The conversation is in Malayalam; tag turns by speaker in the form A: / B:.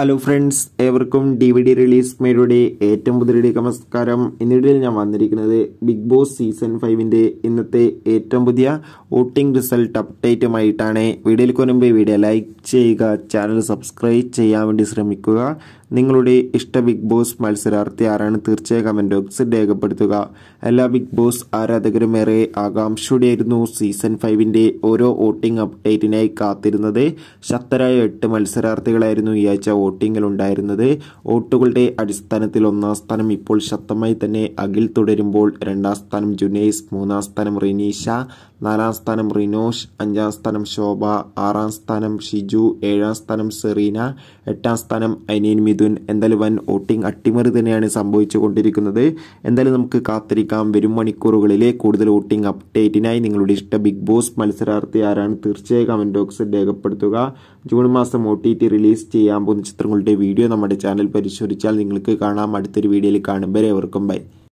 A: ഹലോ ഫ്രണ്ട്സ് ഏവർക്കും ഡി വി ഡി റിലീസ് മേഡിയുടെ ഏറ്റവും പുതിയ നമസ്കാരം ഇന്നിടയിൽ ഞാൻ വന്നിരിക്കുന്നത് ബിഗ് ബോസ് സീസൺ ഫൈവിൻ്റെ ഇന്നത്തെ ഏറ്റവും പുതിയ വോട്ടിംഗ് റിസൾട്ട് അപ്ഡേറ്റുമായിട്ടാണ് വീഡിയോയിൽ മുൻപ് വീഡിയോ ലൈക്ക് ചെയ്യുക ചാനൽ സബ്സ്ക്രൈബ് ചെയ്യാൻ വേണ്ടി ശ്രമിക്കുക നിങ്ങളുടെ ഇഷ്ട ബിഗ് ബോസ് മത്സരാർത്ഥി ആരാണ് തീർച്ചയായും കമൻറ്റ് ബോക്സിൽ രേഖപ്പെടുത്തുക എല്ലാ ബിഗ് ബോസ് ആരാധകരും ഏറെ ആകാംക്ഷയുടെയായിരുന്നു സീസൺ ഫൈവിൻ്റെ ഓരോ വോട്ടിംഗ് അപ്ഡേറ്റിനായി കാത്തിരുന്നത് ശക്തരായ എട്ട് മത്സരാർത്ഥികളായിരുന്നു ഈ ആഴ്ച വോട്ടിങ്ങിലുണ്ടായിരുന്നത് വോട്ടുകളുടെ അടിസ്ഥാനത്തിൽ ഒന്നാം സ്ഥാനം ഇപ്പോൾ ശക്തമായി തന്നെ അഖിൽ തുടരുമ്പോൾ രണ്ടാം സ്ഥാനം ജുനൈസ് മൂന്നാം സ്ഥാനം റിനീഷ നാലാം സ്ഥാനം റിനോഷ് അഞ്ചാം സ്ഥാനം ശോഭ ആറാം സ്ഥാനം ഷിജു ഏഴാം സ്ഥാനം സെറീന എട്ടാം സ്ഥാനം അനിയൻ മിഥുൻ എന്തായാലും വൻ വോട്ടിംഗ് അട്ടിമറി തന്നെയാണ് സംഭവിച്ചു കൊണ്ടിരിക്കുന്നത് എന്തായാലും നമുക്ക് കാത്തിരിക്കാം വരും മണിക്കൂറുകളിലെ കൂടുതൽ വോട്ടിംഗ് അപ്ഡേറ്റിനായി നിങ്ങളുടെ ഇഷ്ട ബിഗ് ബോസ് മത്സരാർത്ഥി ആരാണ് തീർച്ചയായും കമൻറ്റ് ബോക്സിൽ രേഖപ്പെടുത്തുക ജൂൺ മാസം ഒ ടി ടി റിലീസ് ചെയ്യാൻ പോകുന്ന ചിത്രങ്ങളുടെ വീഡിയോ നമ്മുടെ ചാനൽ പരിശോധിച്ചാൽ നിങ്ങൾക്ക് കാണാം അടുത്തൊരു വീഡിയോയിൽ കാണുമ്പോൾ എവർക്കും ബൈ